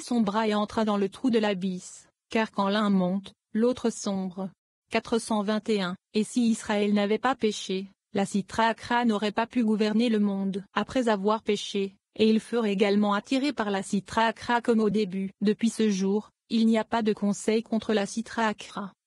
son bras et entra dans le trou de l'abysse, car quand l'un monte, l'autre sombre. 421. Et si Israël n'avait pas péché, la Citra n'aurait pas pu gouverner le monde après avoir péché, et ils furent également attirés par la Citra comme au début. Depuis ce jour, il n'y a pas de conseil contre la Citra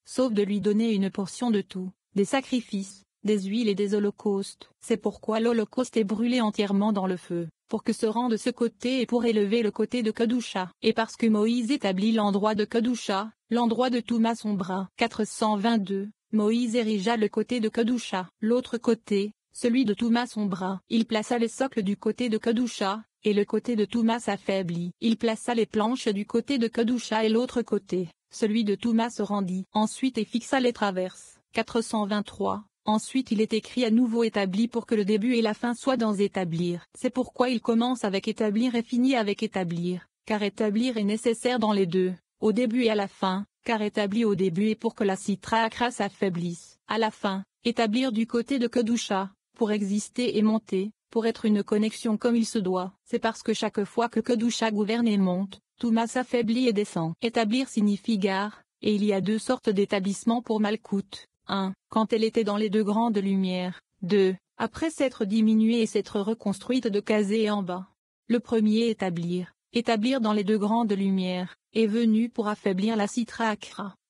sauf de lui donner une portion de tout, des sacrifices, des huiles et des holocaustes. C'est pourquoi l'holocauste est brûlé entièrement dans le feu, pour que se rende ce côté et pour élever le côté de Kedusha. Et parce que Moïse établit l'endroit de Kedusha, l'endroit de Touma son bras. 422, Moïse érigea le côté de Kedusha. L'autre côté, celui de Touma son bras. Il plaça les socles du côté de Kodusha, et le côté de Touma s'affaiblit. Il plaça les planches du côté de Kodusha et l'autre côté, celui de Touma se rendit. Ensuite et fixa les traverses. 423, Ensuite il est écrit à nouveau établi pour que le début et la fin soient dans établir. C'est pourquoi il commence avec établir et finit avec établir, car établir est nécessaire dans les deux, au début et à la fin, car établi au début est pour que la citra s'affaiblisse, à la fin, établir du côté de Kedusha, pour exister et monter, pour être une connexion comme il se doit. C'est parce que chaque fois que Kedusha gouverne et monte, Touma s'affaiblit et descend. Établir signifie gare, et il y a deux sortes d'établissements pour Malkout. 1. Quand elle était dans les deux grandes lumières. 2. Après s'être diminuée et s'être reconstruite de casé en bas. Le premier établir, établir dans les deux grandes lumières, est venu pour affaiblir la citra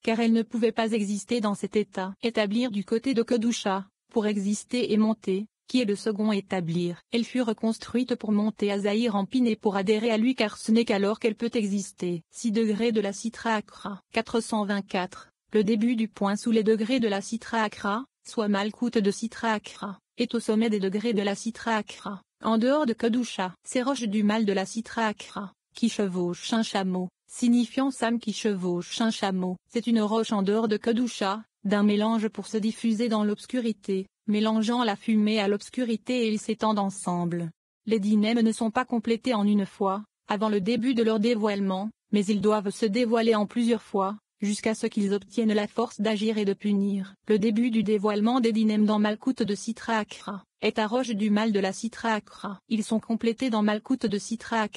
car elle ne pouvait pas exister dans cet état. Établir du côté de Kedusha, pour exister et monter, qui est le second établir. Elle fut reconstruite pour monter à Zahir en Piné pour adhérer à lui car ce n'est qu'alors qu'elle peut exister. 6 degrés de la Citra 424. Le début du point sous les degrés de la Citra soit soit Malkout de Citra est au sommet des degrés de la Citra en dehors de Kodusha. Ces roches du mal de la Citra qui chevauchent un chameau, signifiant Sam qui chevauche un chameau, c'est une roche en dehors de Kedusha, d'un mélange pour se diffuser dans l'obscurité, mélangeant la fumée à l'obscurité et ils s'étendent ensemble. Les dynèmes ne sont pas complétés en une fois, avant le début de leur dévoilement, mais ils doivent se dévoiler en plusieurs fois, jusqu'à ce qu'ils obtiennent la force d'agir et de punir. Le début du dévoilement des dynèmes dans Malkout de Citra est à roche du mal de la Citra Ils sont complétés dans Malkout de Citra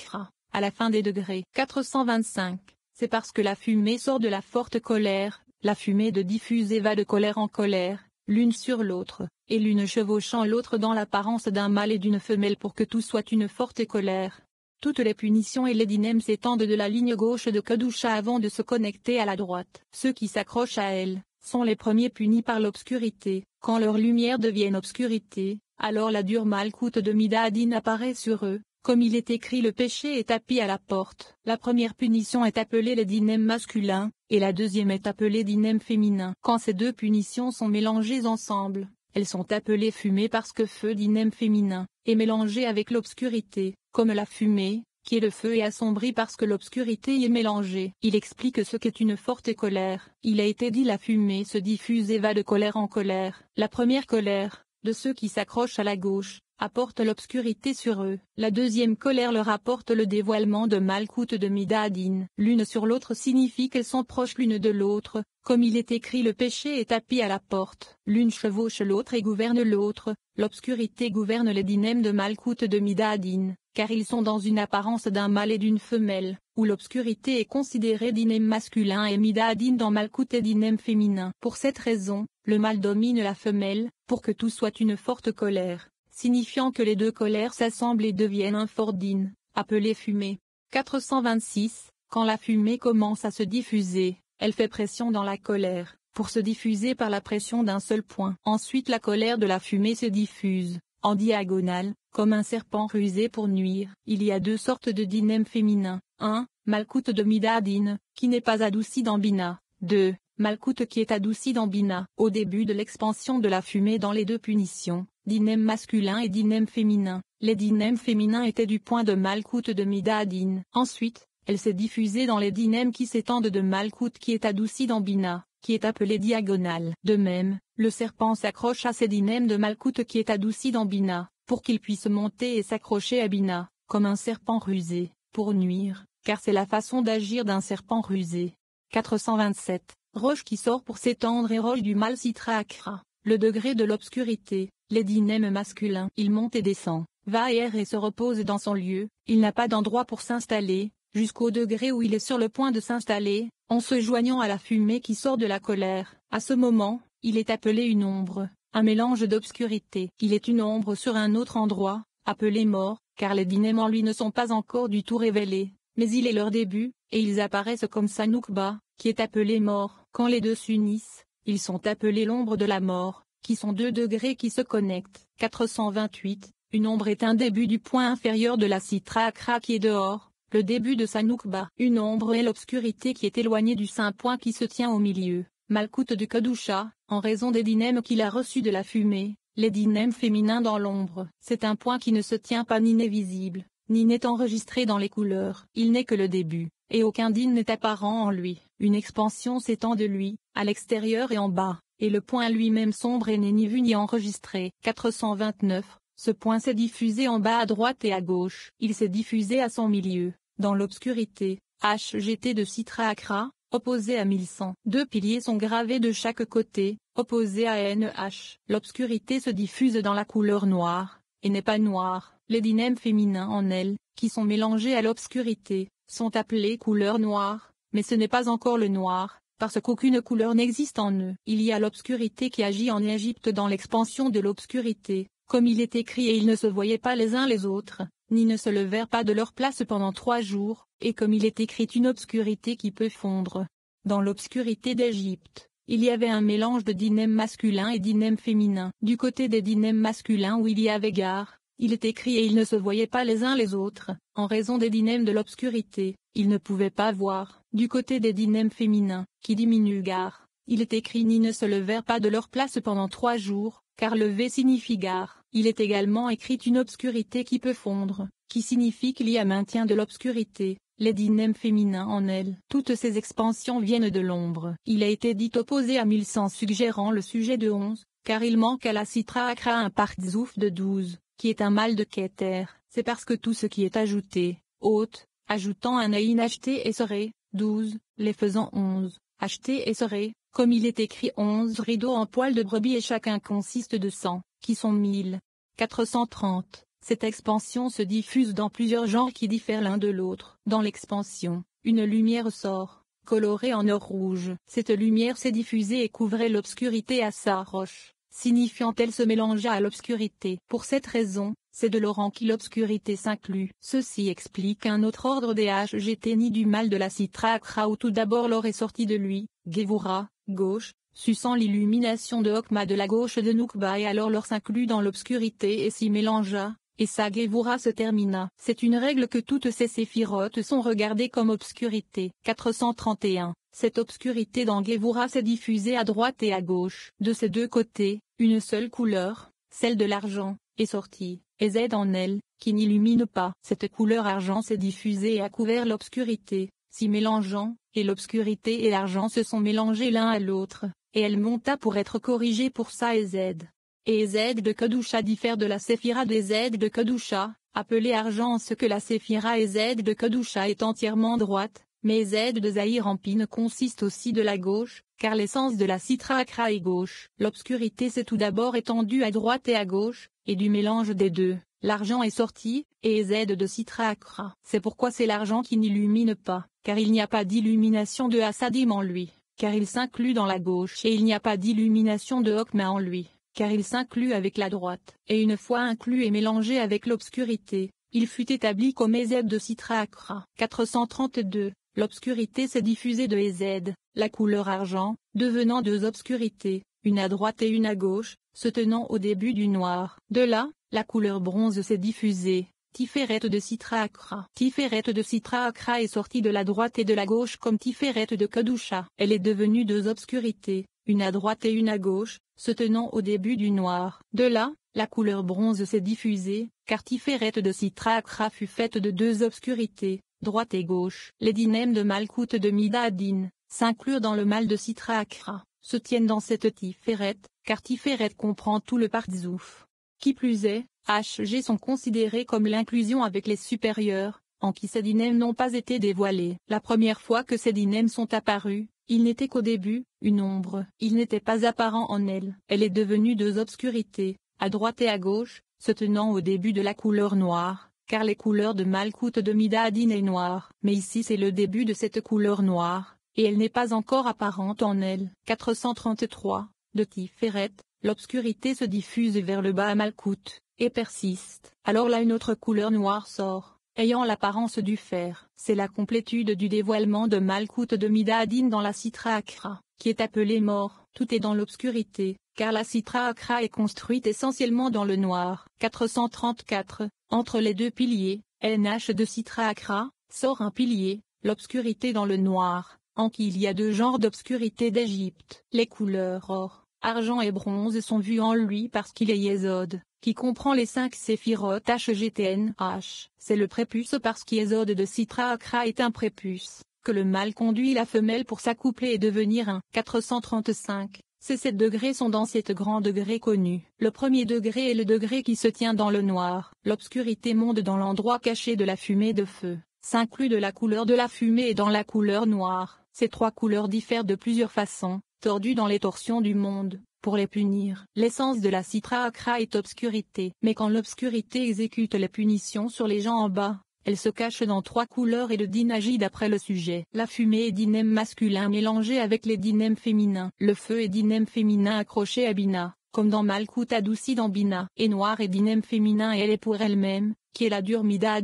à la fin des degrés 425. C'est parce que la fumée sort de la forte colère, la fumée de diffuse et va de colère en colère, l'une sur l'autre, et l'une chevauchant l'autre dans l'apparence d'un mâle et d'une femelle pour que tout soit une forte colère, toutes les punitions et les dynèmes s'étendent de la ligne gauche de Kadusha avant de se connecter à la droite. Ceux qui s'accrochent à elle, sont les premiers punis par l'obscurité. Quand leur lumière devient obscurité, alors la dure malcoute de Midadin apparaît sur eux. Comme il est écrit le péché est tapis à la porte. La première punition est appelée les dynèmes masculins, et la deuxième est appelée dynèmes féminin. Quand ces deux punitions sont mélangées ensemble, elles sont appelées fumées parce que feu d'inem féminin, est mélangé avec l'obscurité, comme la fumée, qui est le feu et assombri parce que l'obscurité y est mélangée. Il explique ce qu'est une forte colère. Il a été dit la fumée se diffuse et va de colère en colère. La première colère, de ceux qui s'accrochent à la gauche, apporte l'obscurité sur eux. La deuxième colère leur apporte le dévoilement de Malkout de Midahadine. L'une sur l'autre signifie qu'elles sont proches l'une de l'autre, comme il est écrit le péché est tapis à la porte. L'une chevauche l'autre et gouverne l'autre, l'obscurité gouverne les dynèmes de Malkout de Midahadine, car ils sont dans une apparence d'un mâle et d'une femelle, où l'obscurité est considérée dynème masculin et Midahadine dans Malkout et dynème féminin. Pour cette raison, le mâle domine la femelle, pour que tout soit une forte colère, signifiant que les deux colères s'assemblent et deviennent un fort din, appelé fumée. 426. Quand la fumée commence à se diffuser, elle fait pression dans la colère, pour se diffuser par la pression d'un seul point. Ensuite la colère de la fumée se diffuse, en diagonale, comme un serpent rusé pour nuire. Il y a deux sortes de dinem féminin. 1. Malkout de Midadine, qui n'est pas adouci dans Bina. 2. Malkout qui est adouci dans Bina. Au début de l'expansion de la fumée dans les deux punitions, dinem masculin et dynème féminin, les dinem féminins étaient du point de Malkout de adine Ensuite, elle s'est diffusée dans les dynèmes qui s'étendent de Malkout qui est adouci dans Bina, qui est appelé diagonale. De même, le serpent s'accroche à ces dynèmes de Malkout qui est adouci dans Bina, pour qu'il puisse monter et s'accrocher à Bina, comme un serpent rusé, pour nuire, car c'est la façon d'agir d'un serpent rusé. 427 Roche qui sort pour s'étendre et roche du mal tracra, le degré de l'obscurité, les dynèmes masculins. Il monte et descend, va et et se repose dans son lieu, il n'a pas d'endroit pour s'installer, jusqu'au degré où il est sur le point de s'installer, en se joignant à la fumée qui sort de la colère. À ce moment, il est appelé une ombre, un mélange d'obscurité. Il est une ombre sur un autre endroit, appelé mort, car les dynèmes en lui ne sont pas encore du tout révélés, mais il est leur début, et ils apparaissent comme Sanukba, qui est appelé mort. Quand les deux s'unissent, ils sont appelés l'ombre de la mort, qui sont deux degrés qui se connectent. 428, une ombre est un début du point inférieur de la citra qui est dehors, le début de Sanukba. Une ombre est l'obscurité qui est éloignée du saint point qui se tient au milieu. Malkout du Kadusha, en raison des dynèmes qu'il a reçus de la fumée, les dynèmes féminins dans l'ombre. C'est un point qui ne se tient pas ni n'est visible, ni n'est enregistré dans les couleurs. Il n'est que le début, et aucun dîne n'est apparent en lui. Une expansion s'étend de lui, à l'extérieur et en bas, et le point lui-même sombre et n'est ni vu ni enregistré. 429. Ce point s'est diffusé en bas à droite et à gauche. Il s'est diffusé à son milieu, dans l'obscurité. HGT de Citra Akra, opposé à 1100. Deux piliers sont gravés de chaque côté, opposés à NH. L'obscurité se diffuse dans la couleur noire, et n'est pas noire. Les dynèmes féminins en elle, qui sont mélangés à l'obscurité, sont appelés couleurs noires, mais ce n'est pas encore le noir, parce qu'aucune couleur n'existe en eux. Il y a l'obscurité qui agit en Égypte dans l'expansion de l'obscurité, comme il est écrit et ils ne se voyaient pas les uns les autres, ni ne se levèrent pas de leur place pendant trois jours, et comme il est écrit une obscurité qui peut fondre. Dans l'obscurité d'Égypte, il y avait un mélange de dynèmes masculin et dynèmes féminins. Du côté des dynèmes masculins où il y avait gare, il est écrit et ils ne se voyaient pas les uns les autres, en raison des dynèmes de l'obscurité, ils ne pouvaient pas voir. Du côté des dynèmes féminins, qui diminuent gare, il est écrit ni ne se levèrent pas de leur place pendant trois jours, car lever signifie gare. Il est également écrit une obscurité qui peut fondre, qui signifie qu'il y a maintien de l'obscurité, les dynèmes féminins en elle. Toutes ces expansions viennent de l'ombre. Il a été dit opposé à 1100 suggérant le sujet de 11, car il manque à la citra akra un partzouf de 12 qui est un mal de Keter, c'est parce que tout ce qui est ajouté, hôte, ajoutant un aïn acheté et serré, douze, les faisant onze, acheté et serait, comme il est écrit onze rideaux en poils de brebis et chacun consiste de 100, qui sont 1430. Cette expansion se diffuse dans plusieurs genres qui diffèrent l'un de l'autre. Dans l'expansion, une lumière sort, colorée en or rouge. Cette lumière s'est diffusée et couvrait l'obscurité à sa roche signifiant-elle se mélangea à l'obscurité. Pour cette raison, c'est de Laurent qui l'obscurité s'inclut. Ceci explique un autre ordre des HGT ni du mal de la citra où tout d'abord l'or est sorti de lui, Gevura, gauche, suçant l'illumination de Okma de la gauche de Nukba et alors l'or s'inclut dans l'obscurité et s'y mélangea, et guévoura se termina. C'est une règle que toutes ces séphirotes sont regardées comme obscurité. 431. Cette obscurité dans d'Angevura s'est diffusée à droite et à gauche. De ces deux côtés, une seule couleur, celle de l'argent, est sortie, et Z en elle, qui n'illumine pas. Cette couleur argent s'est diffusée et a couvert l'obscurité, s'y mélangeant, et l'obscurité et l'argent se sont mélangés l'un à l'autre, et elle monta pour être corrigée pour ça et Z et Z de Kodusha diffère de la séphira des Z de Kodusha, appelée argent ce que la séphira et Z de Kodusha est entièrement droite, mais Z de Zahir consiste aussi de la gauche, car l'essence de la citra est gauche. L'obscurité s'est tout d'abord étendue à droite et à gauche, et du mélange des deux, l'argent est sorti, et Z de citra C'est pourquoi c'est l'argent qui n'illumine pas, car il n'y a pas d'illumination de Hassadim en lui, car il s'inclut dans la gauche et il n'y a pas d'illumination de Hokma en lui, car il s'inclut avec la droite. Et une fois inclus et mélangé avec l'obscurité, il fut établi comme Ez de Citracra. 432. L'obscurité s'est diffusée de Ez, la couleur argent, devenant deux obscurités, une à droite et une à gauche, se tenant au début du noir. De là, la couleur bronze s'est diffusée, Tiferette de Citra Tiferette de Citra est sortie de la droite et de la gauche comme Tiférette de Kadusha. Elle est devenue deux obscurités, une à droite et une à gauche, se tenant au début du noir. De là, la couleur bronze s'est diffusée, car Tiferet de citrakra fut faite de deux obscurités, droite et gauche. Les dynèmes de Malkout de Midadin, s'inclurent dans le mal de Citrakra, se tiennent dans cette Tiferet, car Tiferet comprend tout le Partzouf. Qui plus est, HG sont considérés comme l'inclusion avec les supérieurs, en qui ces dynèmes n'ont pas été dévoilés. La première fois que ces dynèmes sont apparus, il n'était qu'au début, une ombre. Il n'était pas apparent en elle. Elle est devenue deux obscurités, à droite et à gauche, se tenant au début de la couleur noire, car les couleurs de Malkout de Midadine est noire. Mais ici c'est le début de cette couleur noire, et elle n'est pas encore apparente en elle. 433, de Tiferet, l'obscurité se diffuse vers le bas à Malkout, et persiste. Alors là une autre couleur noire sort, ayant l'apparence du fer. C'est la complétude du dévoilement de Malkout de Midadin dans la Citra Akra, qui est appelée mort. Tout est dans l'obscurité, car la Citra Akra est construite essentiellement dans le noir. 434, entre les deux piliers, NH de Citra Akra, sort un pilier, l'obscurité dans le noir, en qui il y a deux genres d'obscurité d'Égypte. Les couleurs or, argent et bronze sont vus en lui parce qu'il est Yézode, qui comprend les cinq séphirotes HGTNH. C'est le prépuce parce qu'Yézode de Citra Akra est un prépuce, que le mâle conduit la femelle pour s'accoupler et devenir un 435. Ces sept degrés sont dans cette grands degrés connus. Le premier degré est le degré qui se tient dans le noir. L'obscurité monte dans l'endroit caché de la fumée de feu, s'inclut de la couleur de la fumée et dans la couleur noire. Ces trois couleurs diffèrent de plusieurs façons, tordus dans les torsions du monde, pour les punir. L'essence de la citra akra est obscurité. Mais quand l'obscurité exécute les punitions sur les gens en bas, elle se cache dans trois couleurs et le agit d'après le sujet. La fumée est dinem masculin mélangée avec les dynèmes féminins. Le feu est dinem féminin accroché à Bina, comme dans malkuta adouci dans Bina. Et noir est dinem féminin et elle est pour elle-même, qui est la durmida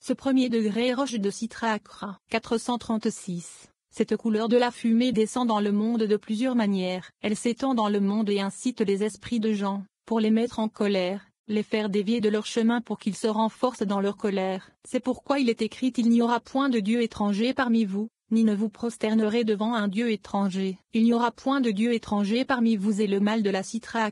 Ce premier degré roche de Citra 436 cette couleur de la fumée descend dans le monde de plusieurs manières. Elle s'étend dans le monde et incite les esprits de gens, pour les mettre en colère, les faire dévier de leur chemin pour qu'ils se renforcent dans leur colère. C'est pourquoi il est écrit Il n'y aura point de Dieu étranger parmi vous, ni ne vous prosternerez devant un dieu étranger. Il n'y aura point de dieu étranger parmi vous et le mâle de la citra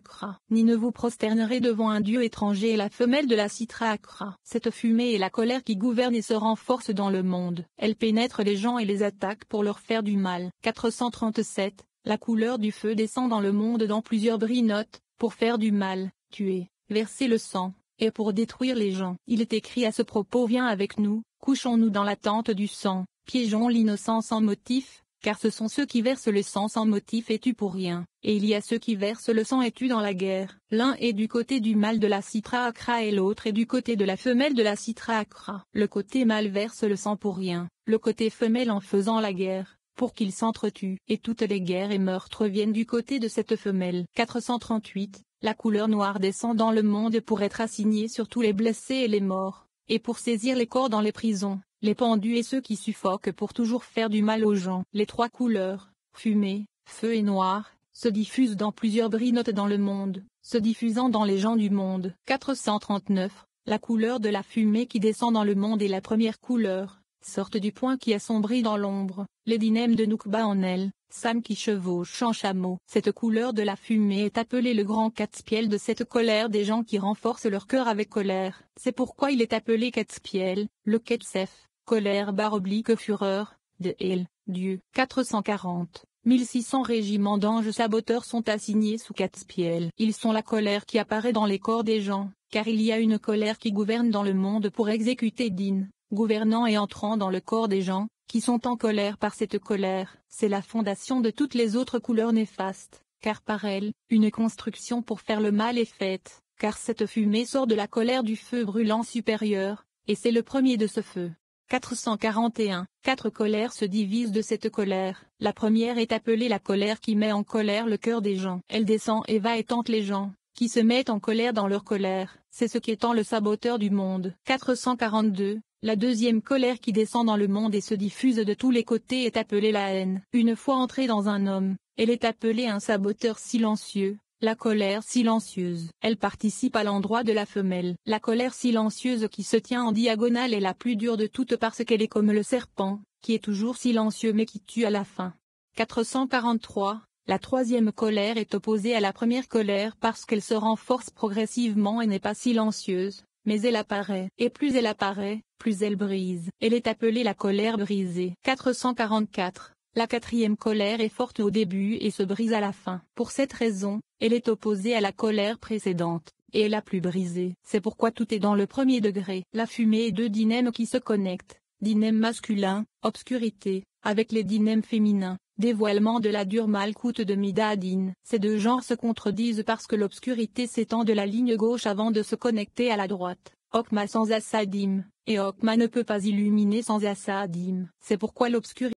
Ni ne vous prosternerez devant un dieu étranger et la femelle de la citra Cette fumée est la colère qui gouverne et se renforce dans le monde. Elle pénètre les gens et les attaque pour leur faire du mal. 437. La couleur du feu descend dans le monde dans plusieurs brinotes, pour faire du mal, tuer, verser le sang, et pour détruire les gens. Il est écrit à ce propos Viens avec nous, couchons-nous dans la tente du sang, Piégeons l'innocent sans motif, car ce sont ceux qui versent le sang sans motif et tuent pour rien, et il y a ceux qui versent le sang et tuent dans la guerre. L'un est du côté du mâle de la citra acra et l'autre est du côté de la femelle de la citra acra. Le côté mâle verse le sang pour rien, le côté femelle en faisant la guerre pour qu'ils s'entretuent. Et toutes les guerres et meurtres viennent du côté de cette femelle. 438. La couleur noire descend dans le monde pour être assignée sur tous les blessés et les morts, et pour saisir les corps dans les prisons les pendus et ceux qui suffoquent pour toujours faire du mal aux gens. Les trois couleurs, fumée, feu et noir, se diffusent dans plusieurs brinotes dans le monde, se diffusant dans les gens du monde. 439, la couleur de la fumée qui descend dans le monde est la première couleur, sorte du point qui assombrit dans l'ombre, les dynèmes de Nukba en elle, Sam qui chevauche en chameau. Cette couleur de la fumée est appelée le grand Katspiel de cette colère des gens qui renforcent leur cœur avec colère. C'est pourquoi il est appelé Katspiel, le ketsef, colère barre oblique fureur, de L Dieu. 440, 1600 régiments d'anges saboteurs sont assignés sous Catspiel. Ils sont la colère qui apparaît dans les corps des gens, car il y a une colère qui gouverne dans le monde pour exécuter Din, gouvernant et entrant dans le corps des gens, qui sont en colère par cette colère. C'est la fondation de toutes les autres couleurs néfastes, car par elle, une construction pour faire le mal est faite, car cette fumée sort de la colère du feu brûlant supérieur, et c'est le premier de ce feu. 441. Quatre colères se divisent de cette colère. La première est appelée la colère qui met en colère le cœur des gens. Elle descend et va et tente les gens, qui se mettent en colère dans leur colère. C'est ce qui qu'étend le saboteur du monde. 442. La deuxième colère qui descend dans le monde et se diffuse de tous les côtés est appelée la haine. Une fois entrée dans un homme, elle est appelée un saboteur silencieux, la colère silencieuse. Elle participe à l'endroit de la femelle. La colère silencieuse qui se tient en diagonale est la plus dure de toutes parce qu'elle est comme le serpent, qui est toujours silencieux mais qui tue à la fin. 443. La troisième colère est opposée à la première colère parce qu'elle se renforce progressivement et n'est pas silencieuse, mais elle apparaît. Et plus elle apparaît, plus elle brise. Elle est appelée la colère brisée. 444. La quatrième colère est forte au début et se brise à la fin. Pour cette raison, elle est opposée à la colère précédente, et est la plus brisée. C'est pourquoi tout est dans le premier degré. La fumée est deux dynèmes qui se connectent, dynème masculin, obscurité, avec les dynèmes féminins, dévoilement de la dure malcoute de ad-Din. Ces deux genres se contredisent parce que l'obscurité s'étend de la ligne gauche avant de se connecter à la droite. Okma sans Assadim, et Okma ne peut pas illuminer sans Assadim. C'est pourquoi l'obscurité